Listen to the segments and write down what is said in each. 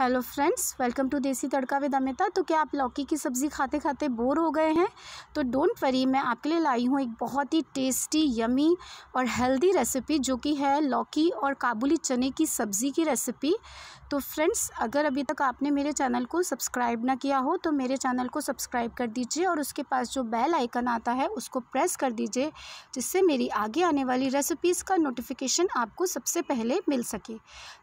hello friends welcome to देसी तड़का with Amita तो क्या आप लौकी की सब्ज़ी खाते खाते बोर हो गए हैं तो डोंट वरी मैं आपके लिए लाई हूँ एक बहुत ही टेस्टी यमी और हेल्दी रेसिपी जो कि है लौकी और काबुली चने की सब्ज़ी की रेसिपी तो फ्रेंड्स अगर अभी तक आपने मेरे चैनल को सब्सक्राइब ना किया हो तो मेरे चैनल को सब्सक्राइब कर दीजिए और उसके पास जो बेल आइकन आता है उसको प्रेस कर दीजिए जिससे मेरी आगे आने वाली रेसिपीज़ का नोटिफिकेशन आपको सबसे पहले मिल सके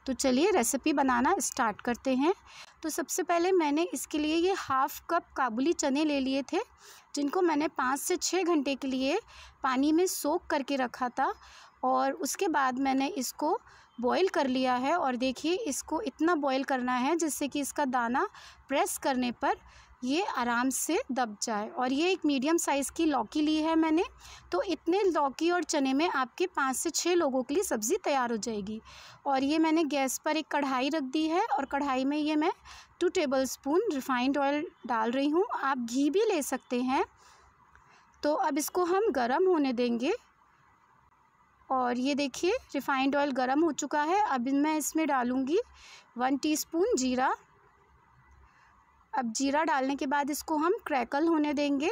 तो चलिए रेसिपी बनाना स्टार्ट करते करते हैं तो सबसे पहले मैंने इसके लिए ये हाफ़ कप काबुली चने ले लिए थे जिनको मैंने पाँच से छः घंटे के लिए पानी में सोख करके रखा था और उसके बाद मैंने इसको बॉईल कर लिया है और देखिए इसको इतना बॉईल करना है जिससे कि इसका दाना प्रेस करने पर ये आराम से दब जाए और ये एक मीडियम साइज़ की लौकी ली है मैंने तो इतने लौकी और चने में आपके पाँच से छः लोगों के लिए सब्ज़ी तैयार हो जाएगी और ये मैंने गैस पर एक कढ़ाई रख दी है और कढ़ाई में ये मैं two table spoon refined oil डाल रही हूँ आप घी भी ले सकते हैं तो अब इसको हम गर्म होने देंगे और ये देखिए रिफाइंड ऑयल गर्म हो चुका है अब मैं इसमें डालूँगी वन टी जीरा अब जीरा डालने के बाद इसको हम क्रैकल होने देंगे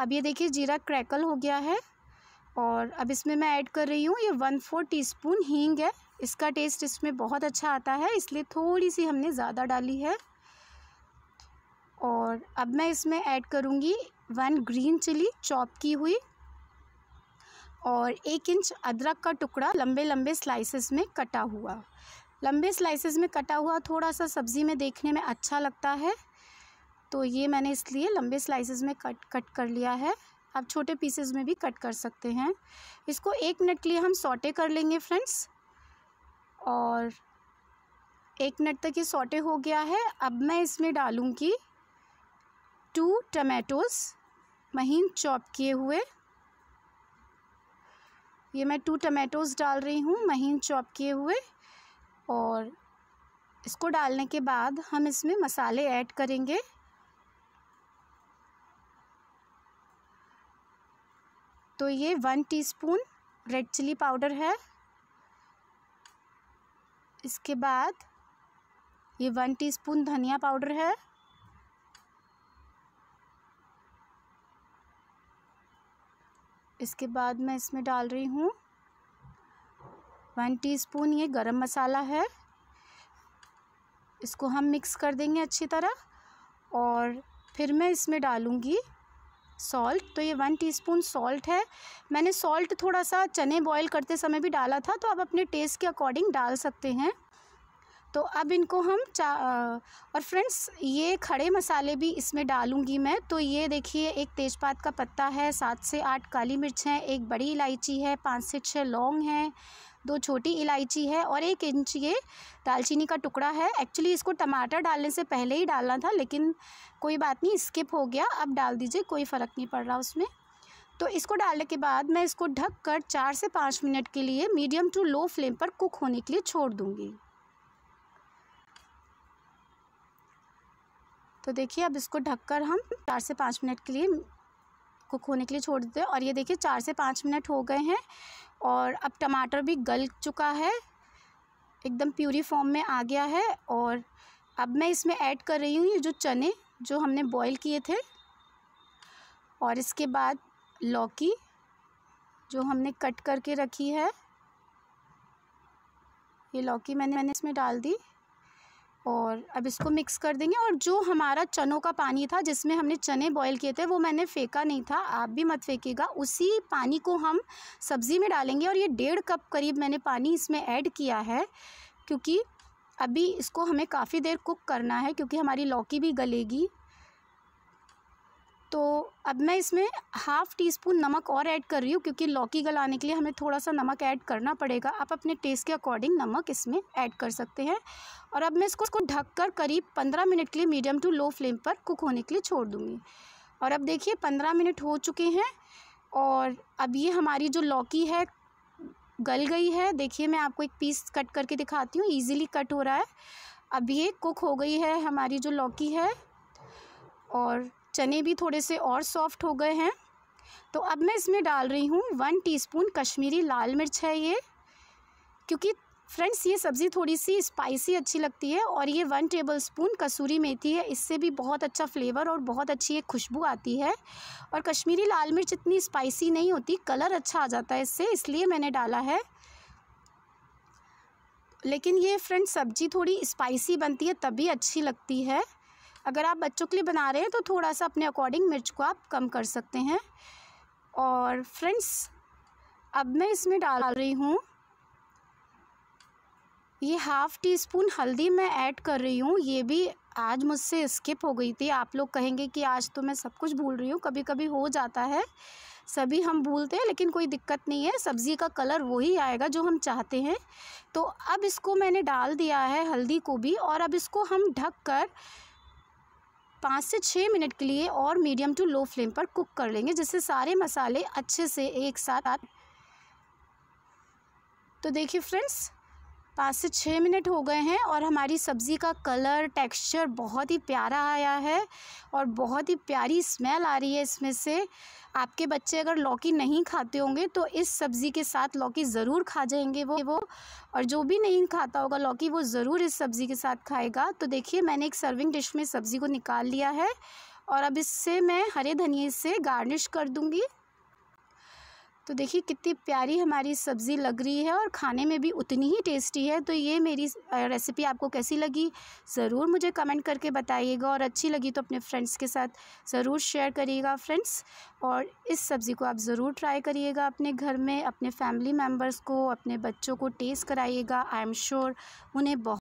अब ये देखिए जीरा क्रैकल हो गया है और अब इसमें मैं ऐड कर रही हूँ ये वन फोर टीस्पून हींग है इसका टेस्ट इसमें बहुत अच्छा आता है इसलिए थोड़ी सी हमने ज़्यादा डाली है और अब मैं इसमें ऐड करूँगी वन ग्रीन चिली चॉप की हुई और एक इंच अदरक का टुकड़ा लंबे लंबे स्लाइसेस में कटा हुआ लंबे स्लाइसेस में कटा हुआ थोड़ा सा सब्ज़ी में देखने में अच्छा लगता है तो ये मैंने इसलिए लंबे स्लाइसेस में कट कट कर लिया है आप छोटे पीसेस में भी कट कर सकते हैं इसको एक मिनट के लिए हम सॉटे कर लेंगे फ्रेंड्स और एक मिनट तक ये सॉटे हो गया है अब मैं इसमें डालूँगी टू टमेटोज़ महीन चॉप किए हुए ये मैं टू टमेटोज़ डाल रही हूँ महीन चॉप किए हुए और इसको डालने के बाद हम इसमें मसाले ऐड करेंगे तो ये one teaspoon red chilli powder है इसके बाद ये वन टीस्पून धनिया पाउडर है इसके बाद मैं इसमें डाल रही हूँ वन टीस्पून ये गरम मसाला है इसको हम मिक्स कर देंगे अच्छी तरह और फिर मैं इसमें डालूँगी सॉल्ट तो ये वन टीस्पून सॉल्ट है मैंने सॉल्ट थोड़ा सा चने बॉईल करते समय भी डाला था तो आप अपने टेस्ट के अकॉर्डिंग डाल सकते हैं तो अब इनको हम चा और फ्रेंड्स ये खड़े मसाले भी इसमें डालूंगी मैं तो ये देखिए एक तेज़पात का पत्ता है सात से आठ काली मिर्च हैं एक बड़ी इलायची है पाँच से छः लौंग हैं दो छोटी इलायची है और एक इंच ये दालचीनी का टुकड़ा है एक्चुअली इसको टमाटर डालने से पहले ही डालना था लेकिन कोई बात नहीं स्किप हो गया अब डाल दीजिए कोई फ़र्क नहीं पड़ रहा उसमें तो इसको डालने के बाद मैं इसको ढक कर चार से पाँच मिनट के लिए मीडियम टू लो फ्लेम पर कुक होने के लिए छोड़ दूँगी तो देखिए अब इसको ढककर हम चार से पाँच मिनट के लिए कुक होने के लिए छोड़ देते हैं और ये देखिए चार से पाँच मिनट हो गए हैं और अब टमाटर भी गल चुका है एकदम प्यूरी फॉर्म में आ गया है और अब मैं इसमें ऐड कर रही हूँ ये जो चने जो हमने बॉईल किए थे और इसके बाद लौकी जो हमने कट करके रखी है ये लौकी मैंने मैंने इसमें डाल दी और अब इसको मिक्स कर देंगे और जो हमारा चनों का पानी था जिसमें हमने चने बॉईल किए थे वो मैंने फेंका नहीं था आप भी मत फेंकेगा उसी पानी को हम सब्ज़ी में डालेंगे और ये डेढ़ कप करीब मैंने पानी इसमें ऐड किया है क्योंकि अभी इसको हमें काफ़ी देर कुक करना है क्योंकि हमारी लौकी भी गलेगी तो अब मैं इसमें हाफ़ टी स्पून नमक और ऐड कर रही हूँ क्योंकि लौकी गलाने के लिए हमें थोड़ा सा नमक ऐड करना पड़ेगा आप अपने टेस्ट के अकॉर्डिंग नमक इसमें ऐड कर सकते हैं और अब मैं इसको इसको कर करीब पंद्रह मिनट के लिए मीडियम टू लो फ्लेम पर कुक होने के लिए छोड़ दूँगी और अब देखिए पंद्रह मिनट हो चुके हैं और अब ये हमारी जो लौकी है गल गई है देखिए मैं आपको एक पीस कट करके दिखाती हूँ ईज़िली कट हो रहा है अब ये कुक हो गई है हमारी जो लौकी है और चने भी थोड़े से और सॉफ्ट हो गए हैं तो अब मैं इसमें डाल रही हूँ वन टीस्पून कश्मीरी लाल मिर्च है ये क्योंकि फ्रेंड्स ये सब्ज़ी थोड़ी सी स्पाइसी अच्छी लगती है और ये वन टेबल स्पून कसूरी मेथी है इससे भी बहुत अच्छा फ्लेवर और बहुत अच्छी एक खुशबू आती है और कश्मीरी लाल मिर्च इतनी स्पाइसी नहीं होती कलर अच्छा आ जाता है इससे इसलिए मैंने डाला है लेकिन ये फ्रेंड्स सब्ज़ी थोड़ी स्पाइसी बनती है तभी अच्छी लगती है अगर आप बच्चों के लिए बना रहे हैं तो थोड़ा सा अपने अकॉर्डिंग मिर्च को आप कम कर सकते हैं और फ्रेंड्स अब मैं इसमें डाल रही हूँ ये हाफ़ टी स्पून हल्दी मैं ऐड कर रही हूँ ये भी आज मुझसे स्किप हो गई थी आप लोग कहेंगे कि आज तो मैं सब कुछ भूल रही हूँ कभी कभी हो जाता है सभी हम भूलते हैं लेकिन कोई दिक्कत नहीं है सब्ज़ी का कलर वही आएगा जो हम चाहते हैं तो अब इसको मैंने डाल दिया है हल्दी को भी और अब इसको हम ढक कर पाँच से छः मिनट के लिए और मीडियम टू लो फ्लेम पर कुक कर लेंगे जिससे सारे मसाले अच्छे से एक साथ तो देखिए फ्रेंड्स पाँच से छः मिनट हो गए हैं और हमारी सब्ज़ी का कलर टेक्सचर बहुत ही प्यारा आया है और बहुत ही प्यारी स्मेल आ रही है इसमें से आपके बच्चे अगर लौकी नहीं खाते होंगे तो इस सब्ज़ी के साथ लौकी ज़रूर खा जाएंगे वो वो और जो भी नहीं खाता होगा लौकी वो ज़रूर इस सब्ज़ी के साथ खाएगा तो देखिए मैंने एक सर्विंग डिश में सब्ज़ी को निकाल लिया है और अब इससे मैं हरे धनिए से गार्निश कर दूँगी तो देखिए कितनी प्यारी हमारी सब्ज़ी लग रही है और खाने में भी उतनी ही टेस्टी है तो ये मेरी रेसिपी आपको कैसी लगी ज़रूर मुझे कमेंट करके बताइएगा और अच्छी लगी तो अपने फ्रेंड्स के साथ ज़रूर शेयर करिएगा फ्रेंड्स और इस सब्ज़ी को आप ज़रूर ट्राई करिएगा अपने घर में अपने फैमिली मेम्बर्स को अपने बच्चों को टेस्ट कराइएगा आई एम श्योर उन्हें बहुत